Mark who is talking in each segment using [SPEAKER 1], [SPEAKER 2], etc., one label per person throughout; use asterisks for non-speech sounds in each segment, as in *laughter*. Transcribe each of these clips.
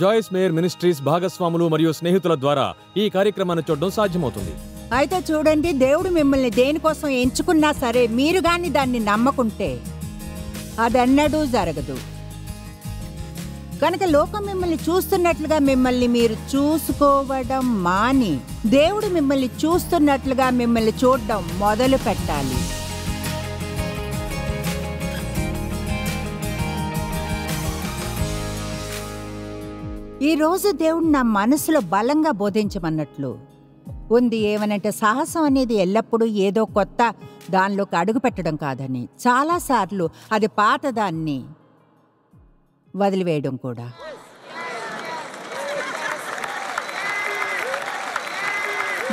[SPEAKER 1] జాయిస్ mayor ministries భాగస్వాములు మరియు స్నేహితుల ద్వారా ఈ కార్యక్రమాన్ని చూడడం సాధ్యమవుతుంది అయితే చూడండి దేవుడు మిమ్మల్ని దేనికోసం ఎంచుకున్నా సరే మీరు గాని దాన్ని నమ్మకుంటే అదన్నడూ జరగదు కనుక లోకం మిమ్మల్ని చూస్తున్నట్లుగా మిమ్మల్ని మీరు చూసుకోవడం మాని దేవుడు మిమ్మల్ని చూస్తున్నట్లుగా మిమ్మల్ని చూడడం మొదలు పెట్టాలి ఈరోజు దేవుడు నా మనసులో బలంగా బోధించమన్నట్లు ఉంది ఏమనంటే సాహసం అనేది ఎల్లప్పుడూ ఏదో కొత్త దానిలోకి అడుగు పెట్టడం కాదని చాలాసార్లు అది పాతదాన్ని వదిలివేయడం కూడా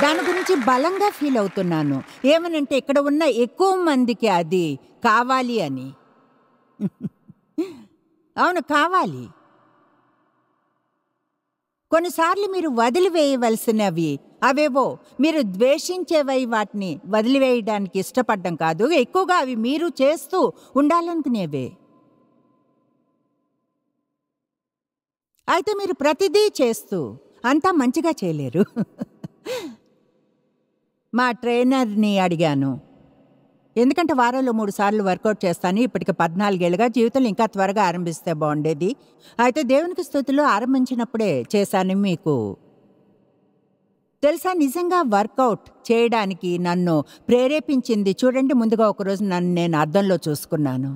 [SPEAKER 1] దాని గురించి బలంగా ఫీల్ అవుతున్నాను ఏమనంటే ఇక్కడ ఉన్న ఎక్కువ మందికి అది కావాలి అని అవును కావాలి కొన్నిసార్లు మీరు వదిలివేయవలసినవి అవేవో మీరు ద్వేషించేవై వాటిని వదిలివేయడానికి ఇష్టపడడం కాదు ఎక్కువగా అవి మీరు చేస్తూ ఉండాలనుకునేవే అయితే మీరు ప్రతిదీ చేస్తూ అంతా మంచిగా చేయలేరు మా ట్రైనర్ని అడిగాను ఎందుకంటే వారంలో మూడు సార్లు వర్కౌట్ చేస్తాను ఇప్పటికి పద్నాలుగేళ్ళుగా జీవితంలో ఇంకా త్వరగా ఆరంభిస్తే బాగుండేది అయితే దేవునికి స్థుతులు ఆరంభించినప్పుడే చేశాను మీకు తెలుసా నిజంగా వర్కౌట్ చేయడానికి నన్ను ప్రేరేపించింది చూడండి ముందుగా ఒకరోజు నన్ను నేను అర్థంలో చూసుకున్నాను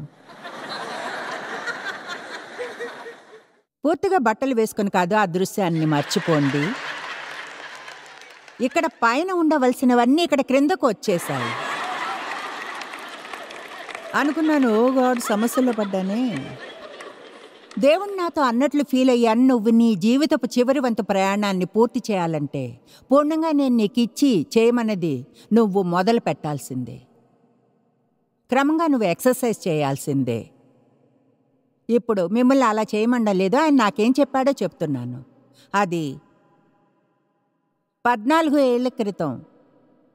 [SPEAKER 1] పూర్తిగా బట్టలు వేసుకుని కాదు ఆ దృశ్యాన్ని మర్చిపోండి ఇక్కడ పైన ఉండవలసినవన్నీ ఇక్కడ క్రిందకు వచ్చేసాయి అనుకున్నాను ఓ గాడ్ సమస్యలో పడ్డానే దేవుణ్ణి నాతో అన్నట్లు ఫీల్ అయ్యాను నువ్వు నీ జీవితపు చివరి వంతు ప్రయాణాన్ని పూర్తి చేయాలంటే పూర్ణంగా నేను నీకు ఇచ్చి చేయమన్నది నువ్వు మొదలు పెట్టాల్సిందే క్రమంగా నువ్వు ఎక్సర్సైజ్ చేయాల్సిందే ఇప్పుడు మిమ్మల్ని అలా చేయమండలేదు ఆయన నాకేం చెప్పాడో చెప్తున్నాను అది పద్నాలుగు ఏళ్ల క్రితం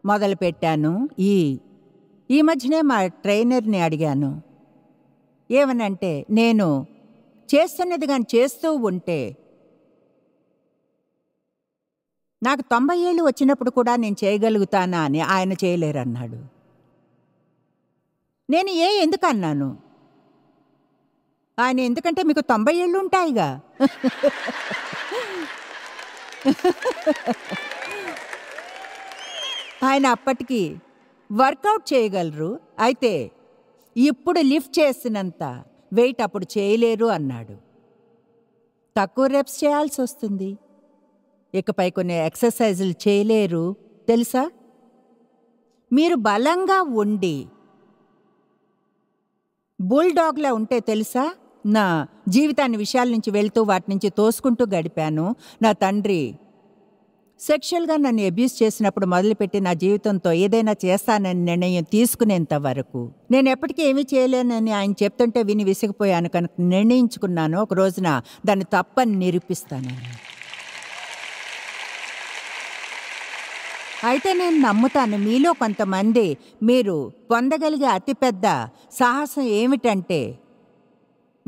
[SPEAKER 1] మొదలుపెట్టాను ఈ ఈ మధ్యనే మా ట్రైనర్ని అడిగాను ఏమనంటే నేను చేస్తున్నది కానీ చేస్తూ ఉంటే నాకు తొంభై ఏళ్ళు వచ్చినప్పుడు కూడా నేను చేయగలుగుతానా అని ఆయన చేయలేరన్నాడు నేను ఏ ఎందుకు అన్నాను ఆయన ఎందుకంటే మీకు తొంభై ఏళ్ళు ఉంటాయిగా *laughs* ఆయన అప్పటికీ వర్కౌట్ చేయగలరు అయితే ఇప్పుడు లిఫ్ట్ చేసినంత వెయిట్ అప్పుడు చేయలేరు అన్నాడు తక్కువ రెప్స్ చేయాల్సి వస్తుంది ఇకపై కొన్ని ఎక్సర్సైజులు చేయలేరు తెలుసా మీరు బలంగా ఉండి బుల్డాగ్లా ఉంటే తెలుసా నా జీవితాన్ని విషయాల నుంచి వెళ్తూ వాటి నుంచి తోసుకుంటూ గడిపాను నా తండ్రి సెక్షువల్గా నన్ను అబ్యూస్ చేసినప్పుడు మొదలుపెట్టి నా జీవితంతో ఏదైనా చేస్తానని నిర్ణయం తీసుకునేంత వరకు నేను ఎప్పటికీ ఏమీ చేయలేనని ఆయన చెప్తుంటే విని విసిగిపోయాను కనుక నిర్ణయించుకున్నాను ఒక రోజున దాన్ని తప్పని నిరూపిస్తాను అయితే నేను నమ్ముతాను మీలో కొంతమంది మీరు పొందగలిగే అతిపెద్ద సాహసం ఏమిటంటే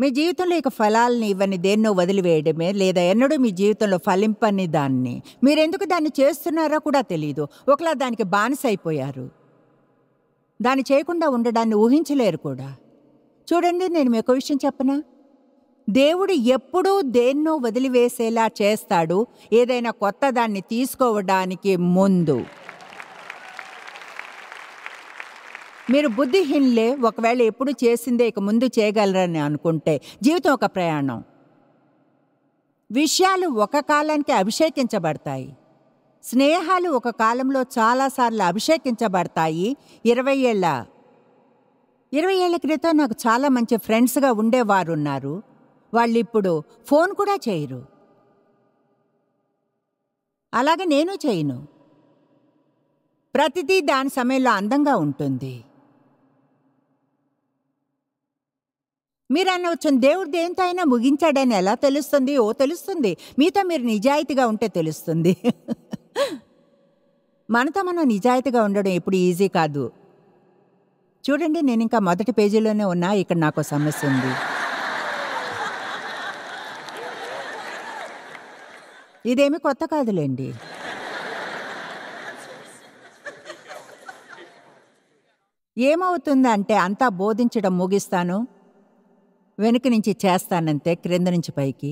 [SPEAKER 1] మీ జీవితంలో ఇక ఫలాలని ఇవన్నీ దేన్నో వదిలివేయడమే లేదా ఎన్నడూ మీ జీవితంలో ఫలింపని దాన్ని మీరెందుకు దాన్ని చేస్తున్నారో కూడా తెలియదు ఒకలా దానికి బానిస అయిపోయారు దాన్ని చేయకుండా ఉండడాన్ని ఊహించలేరు కూడా చూడండి నేను మీకు విషయం చెప్పనా దేవుడు ఎప్పుడూ దేన్నో వదిలివేసేలా చేస్తాడు ఏదైనా కొత్త దాన్ని తీసుకోవడానికి ముందు మీరు బుద్ధిహీనులే ఒకవేళ ఎప్పుడు చేసిందే ఇక ముందు చేయగలరని అనుకుంటే జీవితం ఒక ప్రయాణం విషయాలు ఒక కాలానికి అభిషేకించబడతాయి స్నేహాలు ఒక కాలంలో చాలాసార్లు అభిషేకించబడతాయి ఇరవై ఏళ్ళ ఇరవై ఏళ్ళ క్రితం నాకు చాలా మంచి ఫ్రెండ్స్గా ఉండేవారు ఉన్నారు వాళ్ళు ఇప్పుడు ఫోన్ కూడా చేయరు అలాగే నేను చేయను ప్రతిదీ దాని సమయంలో అందంగా ఉంటుంది మీరు అనవచ్చు దేవుడు దేంతో అయినా ముగించాడని ఎలా తెలుస్తుంది ఓ తెలుస్తుంది మీతో మీరు నిజాయితీగా ఉంటే తెలుస్తుంది *laughs* మనతో మనం నిజాయితీగా ఉండడం ఎప్పుడు ఈజీ కాదు చూడండి నేను ఇంకా మొదటి పేజీలోనే ఉన్నా ఇక్కడ నాకు సమస్య ఉంది ఇదేమి కొత్త కాదులేండి ఏమవుతుందంటే అంతా బోధించడం ముగిస్తాను వెనుక నుంచి చేస్తానంతే క్రింద నుంచి పైకి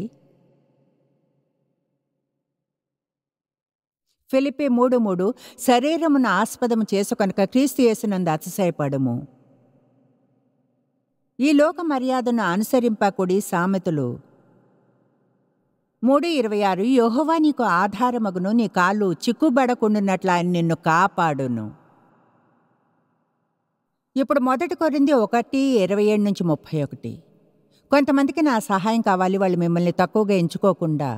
[SPEAKER 1] ఫిలిపి మూడు మూడు శరీరమును ఆస్పదము చేసు కనుక క్రీస్తు యేసునందు అతిశయపడము ఈ లోక మర్యాదను అనుసరింపకుడి సామెతలు మూడు ఇరవై ఆరు యోహవా నీకు ఆధారమగును నీ కాళ్ళు చిక్కుబడకుండునట్లు ఆయన నిన్ను కాపాడును ఇప్పుడు మొదటి కొరింది ఒకటి ఇరవై ఏడు నుంచి ముప్పై ఒకటి కొంతమందికి నా సహాయం కావాలి వాళ్ళు మిమ్మల్ని తక్కువగా ఎంచుకోకుండా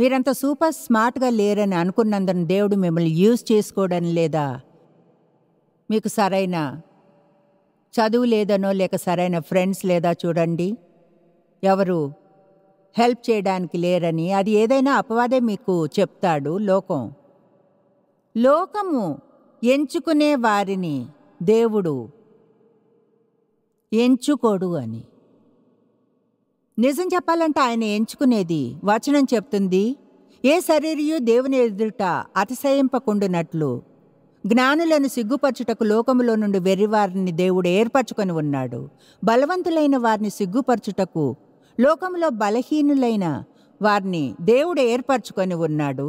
[SPEAKER 1] మీరంత సూపర్ స్మార్ట్గా లేరని అనుకున్నందున దేవుడు మిమ్మల్ని యూజ్ చేసుకోవడం లేదా మీకు సరైన చదువు లేదనో లేక సరైన ఫ్రెండ్స్ లేదా చూడండి ఎవరు హెల్ప్ చేయడానికి లేరని అది ఏదైనా అపవాదే మీకు చెప్తాడు లోకం లోకము ఎంచుకునే వారిని దేవుడు ఎంచుకోడు అని నిజం చెప్పాలంటే ఆయన ఎంచుకునేది వచనం చెప్తుంది ఏ శరీరయు దేవుని ఎదుట అతిశయింపకుండునట్లు జ్ఞానులను సిగ్గుపరచుటకు లోకములో నుండి వెర్రివారిని దేవుడు ఏర్పరచుకొని ఉన్నాడు బలవంతులైన వారిని సిగ్గుపరచుటకు లోకంలో బలహీనులైన వారిని దేవుడు ఏర్పరచుకొని ఉన్నాడు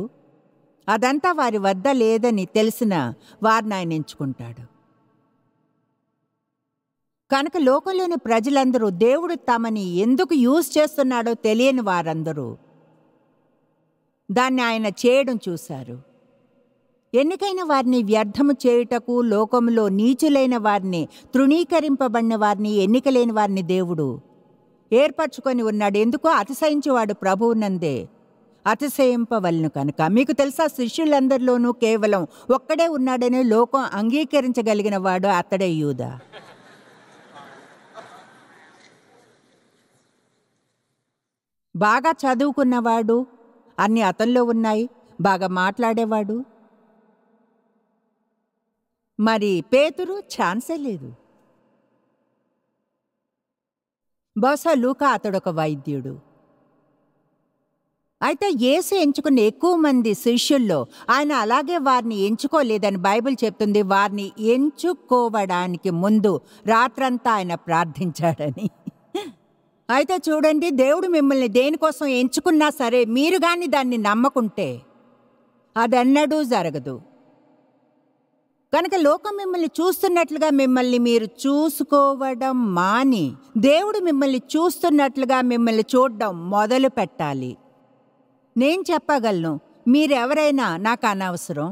[SPEAKER 1] అదంతా వారి వద్ద లేదని తెలిసిన వారిని ఆయన ఎంచుకుంటాడు కనుక లోకంలోని ప్రజలందరూ దేవుడు తమని ఎందుకు యూజ్ చేస్తున్నాడో తెలియని వారందరూ దాన్ని ఆయన చేయడం చూశారు ఎన్నికైన వారిని వ్యర్థము చేయుటకు లోకంలో నీచులైన వారిని తృణీకరింపబడిన వారిని ఎన్నికలేని వారిని దేవుడు ఏర్పరచుకొని ఉన్నాడు ఎందుకో అతిశయించేవాడు ప్రభువునందే అతిశయింపవలను కనుక మీకు తెలుసా శిష్యులందరిలోనూ కేవలం ఒక్కడే ఉన్నాడని లోకం అంగీకరించగలిగిన వాడు అతడే యూదా బాగా చదువుకున్నవాడు అన్ని అతనిలో ఉన్నాయి బాగా మాట్లాడేవాడు మరి పేతురు ఛాన్సే లేదు బహుశా లూకా అతడొక వైద్యుడు అయితే యేసు ఎంచుకున్న ఎక్కువ మంది శిష్యుల్లో ఆయన అలాగే వారిని ఎంచుకోలేదని బైబిల్ చెప్తుంది వారిని ఎంచుకోవడానికి ముందు రాత్రంతా ఆయన ప్రార్థించాడని అయితే చూడండి దేవుడు మిమ్మల్ని దేనికోసం ఎంచుకున్నా సరే మీరు కానీ దాన్ని నమ్మకుంటే అదన్నడూ జరగదు కనుక లోకం మిమ్మల్ని చూస్తున్నట్లుగా మిమ్మల్ని మీరు చూసుకోవడం మాని దేవుడు మిమ్మల్ని చూస్తున్నట్లుగా మిమ్మల్ని చూడడం మొదలు పెట్టాలి నేను చెప్పగలను మీరెవరైనా నాకు అనవసరం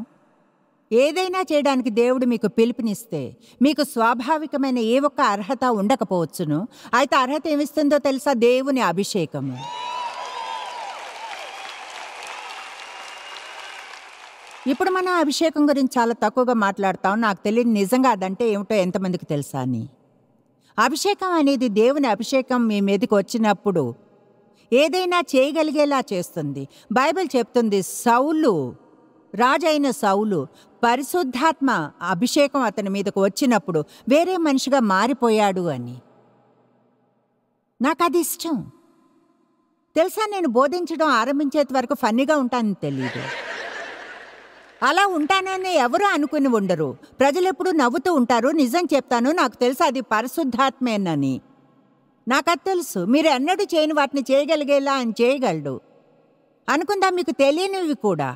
[SPEAKER 1] ఏదైనా చేయడానికి దేవుడు మీకు పిలుపునిస్తే మీకు స్వాభావికమైన ఏ ఒక్క అర్హత ఉండకపోవచ్చును అయితే అర్హత ఏమిస్తుందో తెలుసా దేవుని అభిషేకము ఇప్పుడు మనం అభిషేకం గురించి చాలా తక్కువగా మాట్లాడతాం నాకు తెలియదు నిజంగా అదంటే ఏమిటో ఎంతమందికి తెలుసా అని అభిషేకం అనేది దేవుని అభిషేకం మీ మీదకి వచ్చినప్పుడు ఏదైనా చేయగలిగేలా చేస్తుంది బైబిల్ చెప్తుంది సౌలు రాజైన సౌలు పరిశుద్ధాత్మ అభిషేకం అతని మీదకు వచ్చినప్పుడు వేరే మనిషిగా మారిపోయాడు అని నాకు అది ఇష్టం తెలుసా నేను బోధించడం ఆరంభించేంత వరకు ఫన్నీగా ఉంటానని తెలియదు అలా ఉంటానని ఎవరు అనుకుని ఉండరు ప్రజలు ఎప్పుడు నవ్వుతూ ఉంటారు నిజం చెప్తాను నాకు తెలుసు అది పరిశుద్ధాత్మేనని నాకు అది తెలుసు మీరు ఎన్నడూ చేయని వాటిని చేయగలిగేలా అని చేయగలడు అనుకుందా మీకు తెలియనివి కూడా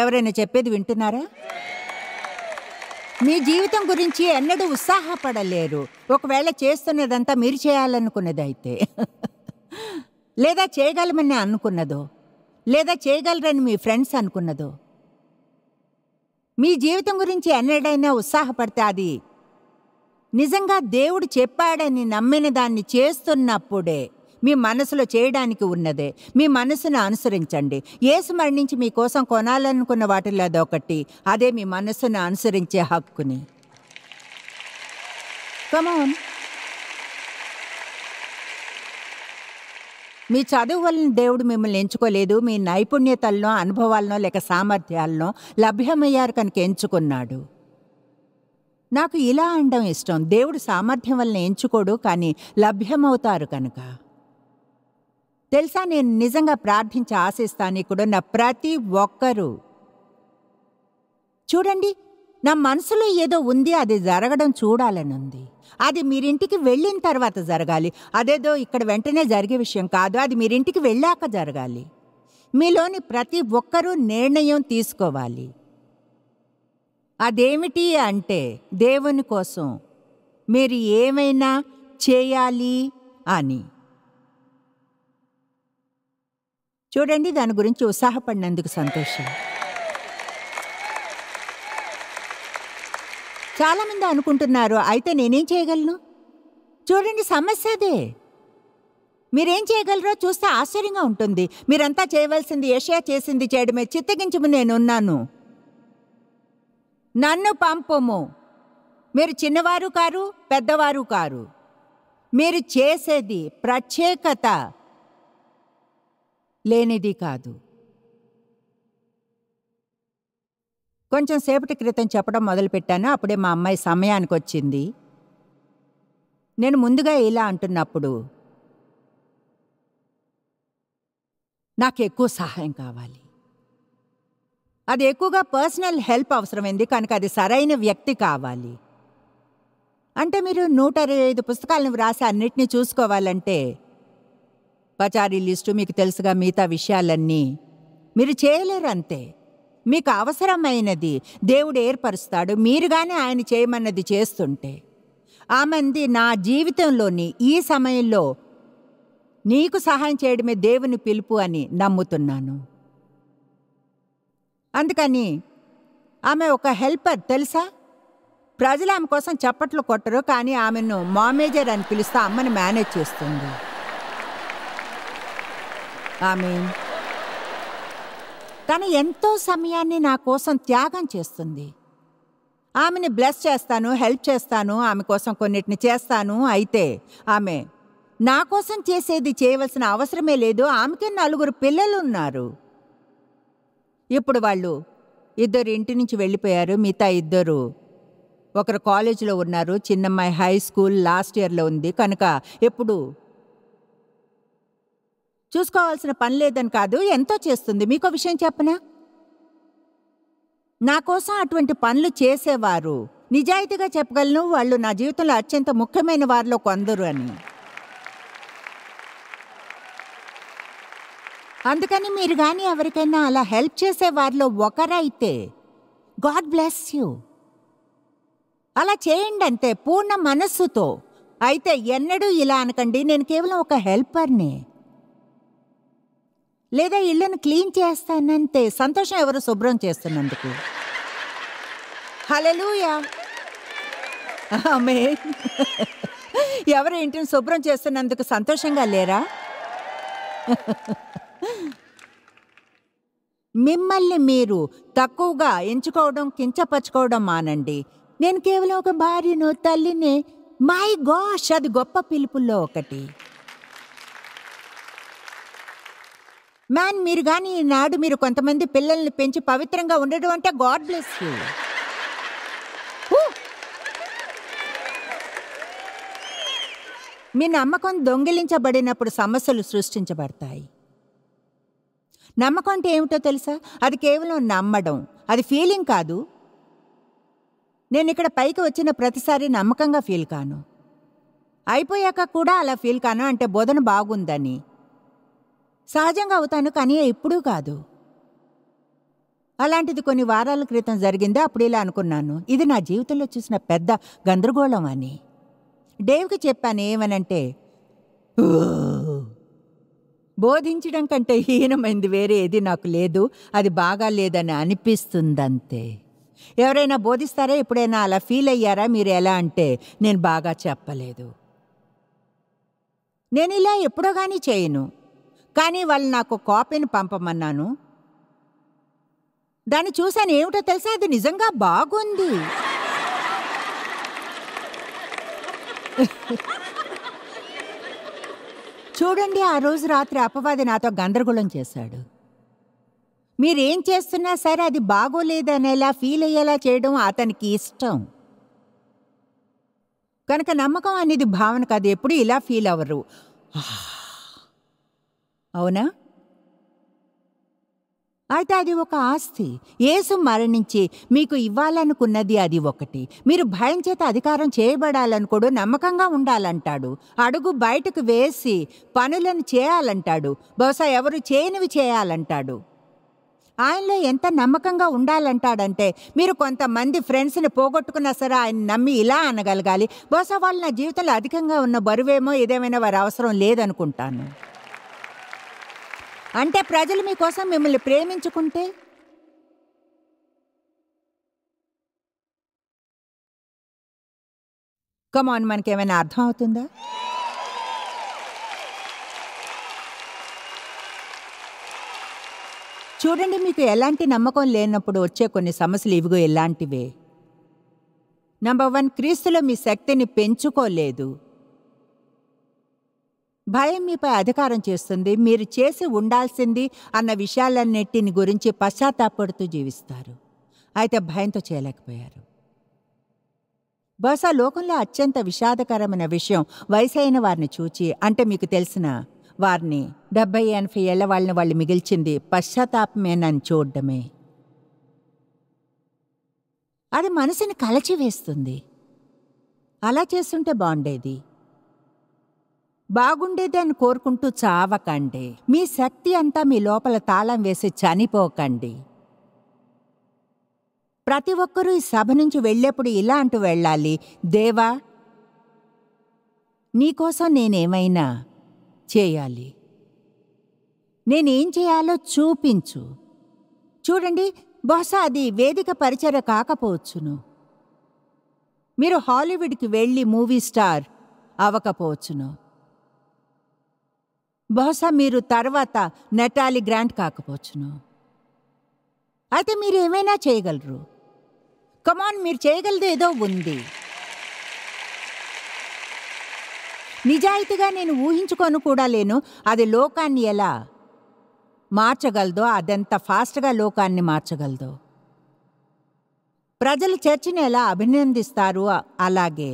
[SPEAKER 1] ఎవరైనా చెప్పేది వింటున్నారా మీ జీవితం గురించి ఎన్నడూ ఉత్సాహపడలేరు ఒకవేళ చేస్తున్నదంతా మీరు చేయాలనుకున్నదైతే లేదా చేయగలమని అనుకున్నదో లేదా చేయగలరని మీ ఫ్రెండ్స్ అనుకున్నదో మీ జీవితం గురించి ఎన్నడైనా ఉత్సాహపడితే అది నిజంగా దేవుడు చెప్పాడని నమ్మిన దాన్ని చేస్తున్నప్పుడే మీ మనసులో చేయడానికి ఉన్నదే మీ మనసును అనుసరించండి ఏసు మరణించి మీకోసం కొనాలనుకున్న వాటిల్లో అది ఒకటి అదే మీ మనసును అనుసరించే హక్కుని కమాన్ మీ చదువు వలన దేవుడు మిమ్మల్ని ఎంచుకోలేదు మీ నైపుణ్యతలనో అనుభవాలను లేక సామర్థ్యాలను లభ్యమయ్యారు కనుక ఎంచుకున్నాడు నాకు ఇలా అనడం ఇష్టం దేవుడు సామర్థ్యం వలన ఎంచుకోడు కానీ లభ్యమవుతారు కనుక తెలుసా నేను నిజంగా ప్రార్థించి ఆశిస్తాను ఇక్కడున్న ప్రతి ఒక్కరూ చూడండి నా మనసులో ఏదో ఉంది అది జరగడం చూడాలనుంది అది మీరింటికి వెళ్ళిన తర్వాత జరగాలి అదేదో ఇక్కడ వెంటనే జరిగే విషయం కాదు అది మీరింటికి వెళ్ళాక జరగాలి మీలోని ప్రతి ఒక్కరూ నిర్ణయం తీసుకోవాలి అదేమిటి అంటే దేవుని కోసం మీరు ఏమైనా చేయాలి అని చూడండి దాని గురించి ఉత్సాహపడినందుకు సంతోషం చాలామంది అనుకుంటున్నారు అయితే నేనేం చేయగలను చూడండి సమస్య అదే మీరేం చేయగలరో చూస్తే ఆశ్చర్యంగా ఉంటుంది మీరంతా చేయవలసింది ఏషియా చేసింది చేయడమే చిత్తగించము నేనున్నాను నన్ను పంపము మీరు చిన్నవారు కారు పెద్దవారు కారు మీరు చేసేది ప్రత్యేకత లేనిది కాదు కొంచెం సేపటి క్రితం చెప్పడం మొదలుపెట్టాను అప్పుడే మా అమ్మాయి సమయానికి వచ్చింది నేను ముందుగా ఇలా అంటున్నప్పుడు నాకు ఎక్కువ సహాయం కావాలి అది ఎక్కువగా పర్సనల్ హెల్ప్ అవసరమైంది కనుక అది సరైన వ్యక్తి కావాలి అంటే మీరు నూట అరవై ఐదు పుస్తకాలను వ్రాసి అన్నిటినీ చూసుకోవాలంటే పచారీ లిస్టు మీకు తెలుసుగా మిగతా విషయాలన్నీ మీరు చేయలేరు అంతే మీకు అవసరమైనది దేవుడు ఏర్పరుస్తాడు మీరుగానే ఆయన చేయమన్నది చేస్తుంటే ఆ మంది నా జీవితంలోని ఈ సమయంలో నీకు సహాయం చేయడమే దేవుని పిలుపు అని నమ్ముతున్నాను అందుకని ఆమె ఒక హెల్పర్ తెలుసా ప్రజలు ఆమె కోసం చప్పట్లు కొట్టరు కానీ ఆమెను మామేజర్ అని పిలుస్తా అమ్మని మేనేజ్ చేస్తుంది ఆమె తను ఎంతో సమయాన్ని నా కోసం త్యాగం చేస్తుంది ఆమెని బ్లెస్ చేస్తాను హెల్ప్ చేస్తాను ఆమె కోసం కొన్నిటిని చేస్తాను అయితే ఆమె నా కోసం చేసేది చేయవలసిన అవసరమే లేదు ఆమెకి నలుగురు పిల్లలు ఉన్నారు ఇప్పుడు వాళ్ళు ఇద్దరు ఇంటి నుంచి వెళ్ళిపోయారు మిగతా ఇద్దరు ఒకరు కాలేజీలో ఉన్నారు చిన్నమ్మాయి హై స్కూల్ లాస్ట్ ఇయర్లో ఉంది కనుక ఎప్పుడు చూసుకోవాల్సిన పని లేదని కాదు ఎంతో చేస్తుంది మీకో విషయం చెప్పనా నా కోసం అటువంటి పనులు చేసేవారు నిజాయితీగా చెప్పగలను వాళ్ళు నా జీవితంలో అత్యంత ముఖ్యమైన వారిలో కొందరు అని అందుకని మీరు కానీ ఎవరికైనా అలా హెల్ప్ చేసే వారిలో ఒకరైతే గాడ్ బ్లెస్ యూ అలా చేయండి అంతే పూర్ణ మనస్సుతో అయితే ఎన్నడూ ఇలా అనకండి నేను కేవలం ఒక హెల్పర్ని లేదా ఇళ్ళను క్లీన్ చేస్తానంతే సంతోషం ఎవరు శుభ్రం చేస్తున్నందుకు హలెలుయా ఆమె ఎవరు ఇంటిని శుభ్రం చేస్తున్నందుకు సంతోషంగా లేరా మిమ్మల్ని మీరు తక్కువగా ఎంచుకోవడం కించపరచుకోవడం మానండి నేను కేవలం ఒక భార్యను తల్లిని మై గోష్ అది గొప్ప పిలుపుల్లో ఒకటి మ్యాన్ మీరు కానీ ఈనాడు మీరు కొంతమంది పిల్లల్ని పెంచి పవిత్రంగా ఉండడం అంటే గాడ్ బ్లెస్ మీ నమ్మకం దొంగిలించబడినప్పుడు సమస్యలు సృష్టించబడతాయి నమ్మకం అంటే ఏమిటో తెలుసా అది కేవలం నమ్మడం అది ఫీలింగ్ కాదు నేను ఇక్కడ పైకి వచ్చిన ప్రతిసారి నమ్మకంగా ఫీల్ కాను అయిపోయాక కూడా అలా ఫీల్ కాను అంటే బోధన బాగుందని సహజంగా అవుతాను కానీ ఎప్పుడూ కాదు అలాంటిది కొన్ని వారాల క్రితం జరిగింది అప్పుడు ఇలా అనుకున్నాను ఇది నా జీవితంలో చూసిన పెద్ద గందరగోళం అని డేవ్కి చెప్పాను ఏమనంటే బోధించడం కంటే హీనమైంది వేరే ఏది నాకు లేదు అది బాగా లేదని అనిపిస్తుందంతే ఎవరైనా బోధిస్తారా ఎప్పుడైనా అలా ఫీల్ అయ్యారా మీరు ఎలా అంటే నేను బాగా చెప్పలేదు నేను ఇలా ఎప్పుడో కానీ చేయను కానీ వాళ్ళు నాకు కాపీని పంపమన్నాను దాన్ని చూశాను ఏమిటో తెలుసా అది నిజంగా బాగుంది చూడండి ఆ రోజు రాత్రి అపవాది నాతో గందరగోళం చేశాడు మీరేం చేస్తున్నా సరే అది బాగోలేదనేలా ఫీల్ అయ్యేలా చేయడం అతనికి ఇష్టం కనుక నమ్మకం అనేది భావన కాదు ఎప్పుడు ఇలా ఫీల్ అవ్వరు అవునా అయితే అది ఒక ఆస్తి యేసు మరణించి మీకు ఇవ్వాలనుకున్నది అది ఒకటి మీరు భయం చేత అధికారం చేయబడాలనుకోడు నమ్మకంగా ఉండాలంటాడు అడుగు బయటకు వేసి పనులను చేయాలంటాడు బహుశా ఎవరు చేయనివి చేయాలంటాడు ఆయనలో ఎంత నమ్మకంగా ఉండాలంటాడంటే మీరు కొంతమంది ఫ్రెండ్స్ని పోగొట్టుకున్నా సరే ఆయన నమ్మి ఇలా అనగలగాలి బహుశా వాళ్ళు నా జీవితంలో అధికంగా ఉన్న బరువేమో ఏదేమైనా వారి అవసరం లేదనుకుంటాను అంటే ప్రజలు మీకోసం మిమ్మల్ని ప్రేమించుకుంటే కమాన్ మనకేమైనా అర్థం అవుతుందా చూడండి మీకు ఎలాంటి నమ్మకం లేనప్పుడు వచ్చే కొన్ని సమస్యలు ఇవిగో ఎలాంటివే నంబర్ వన్ క్రీస్తులో మీ శక్తిని పెంచుకోలేదు భయం మీపై అధికారం చేస్తుంది మీరు చేసి ఉండాల్సింది అన్న విషయాలన్నిటిని గురించి పశ్చాత్తాపడుతూ జీవిస్తారు అయితే భయంతో చేయలేకపోయారు బహుశా లోకంలో అత్యంత విషాదకరమైన విషయం వయసైన వారిని చూచి అంటే మీకు తెలిసిన వారిని డెబ్బై ఎనభై ఏళ్ల వాళ్ళని వాళ్ళు మిగిల్చింది పశ్చాత్తాపమేనని చూడడమే అది మనసుని కలచివేస్తుంది అలా చేస్తుంటే బాగుండేది బాగుండేదని కోరుకుంటూ చావకండి మీ శక్తి అంతా మీ లోపల తాళం వేసి చనిపోకండి ప్రతి ఒక్కరూ ఈ సభ నుంచి వెళ్ళేప్పుడు ఇలా అంటూ వెళ్ళాలి దేవా నీకోసం నేనేమైనా చేయాలి నేనేం చేయాలో చూపించు చూడండి బహుశా అది వేదిక పరిచయ కాకపోవచ్చును మీరు హాలీవుడ్కి వెళ్ళి మూవీ స్టార్ అవ్వకపోవచ్చును బహుశా మీరు తర్వాత నెటాలి గ్రాంట్ కాకపోవచ్చును అయితే మీరు ఏమైనా చేయగలరు కమాన్ మీరు చేయగలదు ఏదో ఉంది నిజాయితీగా నేను ఊహించుకొని కూడా లేను అది లోకాన్ని ఎలా మార్చగలదో అదెంత ఫాస్ట్గా లోకాన్ని మార్చగలదో ప్రజలు చర్చిని ఎలా అభినందిస్తారు అలాగే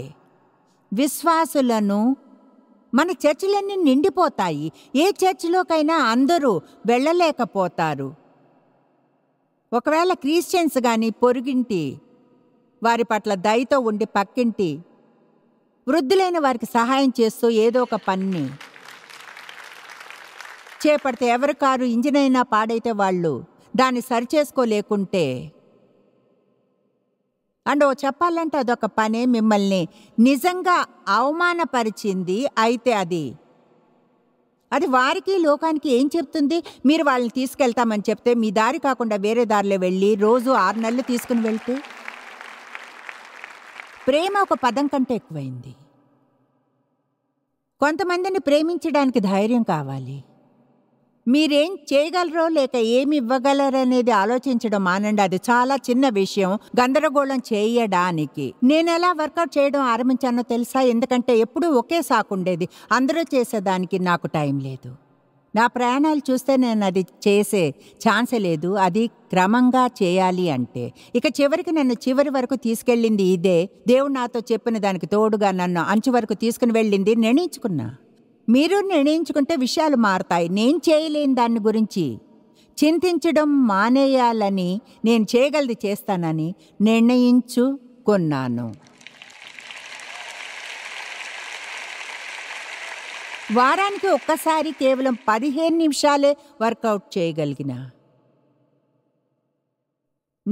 [SPEAKER 1] విశ్వాసులను మన చర్చిలన్నీ నిండిపోతాయి ఏ చర్చిలోకైనా అందరూ వెళ్ళలేకపోతారు ఒకవేళ క్రిస్టియన్స్ కానీ పొరుగింటి వారి పట్ల దయతో ఉండి పక్కింటి వృద్ధులైన వారికి సహాయం చేస్తూ ఏదో ఒక పన్ని చేపడితే ఎవరి కారు ఇంజిన్ అయినా పాడైతే వాళ్ళు దాన్ని సరిచేసుకోలేకుంటే అండ్ చెప్పాలంటే అదొక పనే మిమ్మల్ని నిజంగా అవమానపరిచింది అయితే అది అది వారికి లోకానికి ఏం చెప్తుంది మీరు వాళ్ళని తీసుకెళ్తామని చెప్తే మీ దారి కాకుండా వేరే దారిలో వెళ్ళి రోజు ఆరు నెలలు తీసుకుని వెళ్తే ప్రేమ ఒక పదం కంటే ఎక్కువైంది కొంతమందిని ప్రేమించడానికి ధైర్యం కావాలి మీరేం చేయగలరో లేక ఏమి ఇవ్వగలరనేది ఆలోచించడం మానండి అది చాలా చిన్న విషయం గందరగోళం చేయడానికి నేను ఎలా వర్కౌట్ చేయడం ఆరంభించానో తెలుసా ఎందుకంటే ఎప్పుడూ ఒకే సాకుండేది అందరూ చేసేదానికి నాకు టైం లేదు నా ప్రయాణాలు చూస్తే నేను అది చేసే ఛాన్స్ లేదు అది క్రమంగా చేయాలి అంటే ఇక చివరికి నన్ను చివరి వరకు తీసుకెళ్ళింది ఇదే దేవుడు నాతో చెప్పిన దానికి తోడుగా నన్ను అంచు వరకు తీసుకుని వెళ్ళింది నిర్ణయించుకున్నా మీరు నిర్ణయించుకుంటే విషయాలు మారుతాయి నేను చేయలేని దాన్ని గురించి చింతించడం మానేయాలని నేను చేయగలది చేస్తానని నిర్ణయించుకున్నాను వారానికి ఒక్కసారి కేవలం పదిహేను నిమిషాలే వర్కౌట్ చేయగలిగిన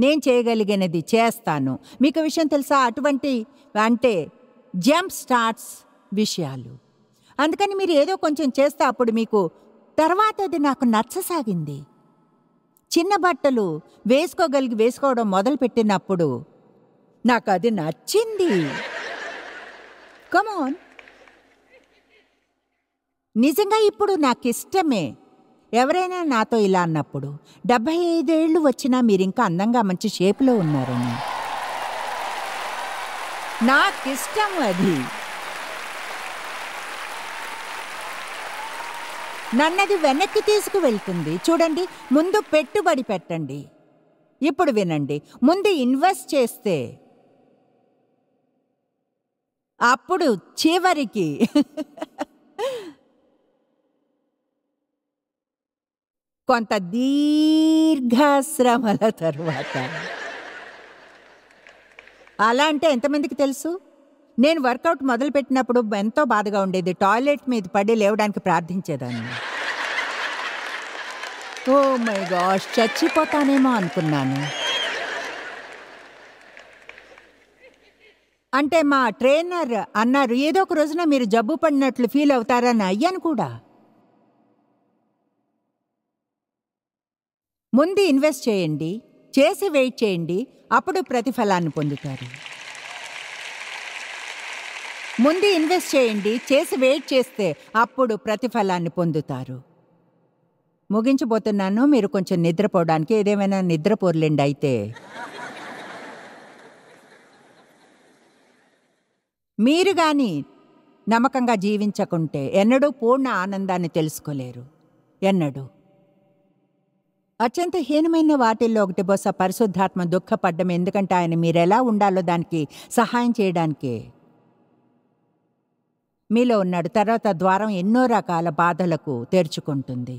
[SPEAKER 1] నేను చేయగలిగినది చేస్తాను మీకు విషయం తెలుసా అటువంటి అంటే జంప్ స్టార్ట్స్ విషయాలు అందుకని మీరు ఏదో కొంచెం చేస్తే అప్పుడు మీకు తర్వాత అది నాకు నచ్చసాగింది చిన్న బట్టలు వేసుకోగలిగి వేసుకోవడం మొదలుపెట్టినప్పుడు నాకు అది నచ్చింది కమోన్ నిజంగా ఇప్పుడు నాకు ఇష్టమే ఎవరైనా నాతో ఇలా అన్నప్పుడు డెబ్భై ఐదేళ్ళు వచ్చినా మీరు ఇంకా అందంగా మంచి షేప్లో ఉన్నారని నాకిష్టం అది నన్నది వెనక్కి తీసుకువెళ్తుంది చూడండి ముందు పెట్టుబడి పెట్టండి ఇప్పుడు వినండి ముందు ఇన్వెస్ట్ చేస్తే అప్పుడు చివరికి కొంత దీర్ఘశ్రమల తరువాత అలా అంటే ఎంతమందికి తెలుసు నేను వర్కౌట్ మొదలుపెట్టినప్పుడు ఎంతో బాధగా ఉండేది టాయిలెట్ మీద పడి లేవడానికి ప్రార్థించేదాన్ని ఓ మై గాష్ చచ్చిపోతానేమో అనుకున్నాను అంటే మా ట్రైనర్ అన్నారు ఏదో ఒక రోజున మీరు జబ్బు పడినట్లు ఫీల్ అవుతారని అయ్యాను కూడా ముందు ఇన్వెస్ట్ చేయండి చేసి వెయిట్ చేయండి అప్పుడు ప్రతిఫలాన్ని పొందుతారు ముందు ఇన్వెస్ట్ చేయండి చేసి వెయిట్ చేస్తే అప్పుడు ప్రతిఫలాన్ని పొందుతారు ముగించబోతున్నాను మీరు కొంచెం నిద్రపోవడానికి ఏదేమైనా నిద్రపోర్లేండి అయితే మీరు కానీ నమ్మకంగా జీవించకుంటే ఎన్నడూ పూర్ణ ఆనందాన్ని తెలుసుకోలేరు ఎన్నడూ అత్యంత హీనమైన వాటిల్లో ఒకటి బొస పరిశుద్ధాత్మ దుఃఖపడ్డం ఎందుకంటే ఆయన మీరెలా ఉండాలో దానికి సహాయం చేయడానికే మీలో ఉన్నాడు తర్వాత ద్వారం ఎన్నో రకాల బాధలకు తెరుచుకుంటుంది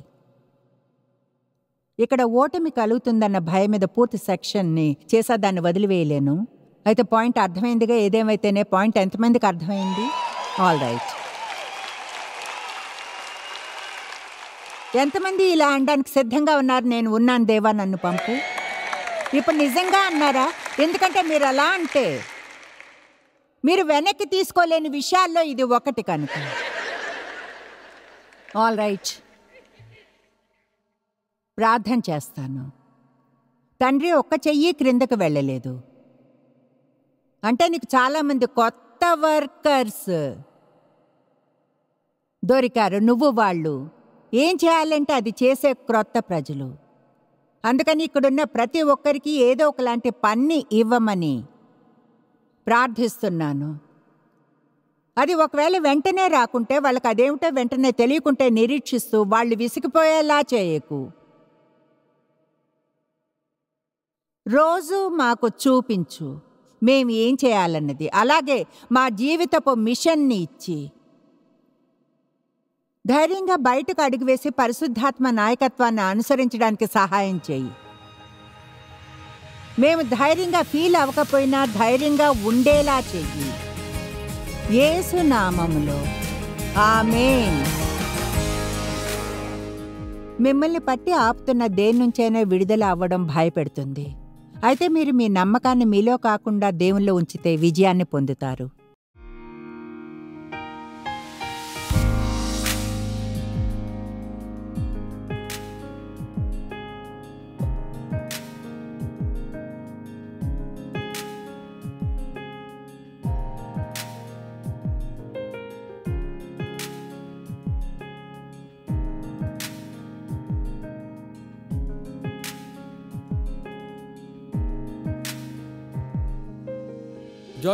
[SPEAKER 1] ఇక్కడ ఓటమి కలుగుతుందన్న భయం మీద పూర్తి సెక్షన్ని చేసా దాన్ని వదిలివేయలేను అయితే పాయింట్ అర్థమైందిగా ఏదేమైతేనే పాయింట్ ఎంతమందికి అర్థమైంది ఆల్ రైట్ ఎంతమంది ఇలా అనడానికి సిద్ధంగా ఉన్నారు నేను ఉన్నాను దేవా నన్ను పంపు ఇప్పుడు నిజంగా అన్నారా ఎందుకంటే మీరు అలా అంటే మీరు వెనక్కి తీసుకోలేని విషయాల్లో ఇది ఒకటి కనుక ఆల్ రైట్ ప్రార్థన చేస్తాను తండ్రి ఒక్క చెయ్యి క్రిందకు వెళ్ళలేదు అంటే నీకు చాలామంది కొత్త వర్కర్స్ దొరికారు నువ్వు వాళ్ళు ఏం చేయాలంటే అది చేసే క్రొత్త ప్రజలు అందుకని ఇక్కడున్న ప్రతి ఒక్కరికి ఏదో ఒకలాంటి పన్ని ఇవ్వమని ప్రార్థిస్తున్నాను అది ఒకవేళ వెంటనే రాకుంటే వాళ్ళకి అదేమిటో వెంటనే తెలియకుంటే నిరీక్షిస్తూ వాళ్ళు విసిగిపోయేలా చేయకు రోజు మాకు చూపించు మేము ఏం చేయాలన్నది అలాగే మా జీవితపు మిషన్ని ఇచ్చి ధైర్యంగా బయటకు వేసి పరిశుద్ధాత్మ నాయకత్వాన్ని అనుసరించడానికి సహాయం చేయి మేము ధైర్యంగా ఫీల్ అవ్వకపోయినా ధైర్యంగా ఉండేలా చెయ్యి ఏసునామములో ఆమె మిమ్మల్ని పట్టి ఆపుతున్న దేని నుంచైనా విడుదల అవ్వడం భయపెడుతుంది అయితే మీరు మీ నమ్మకాన్ని మీలో కాకుండా దేవుల్లో ఉంచితే విజయాన్ని పొందుతారు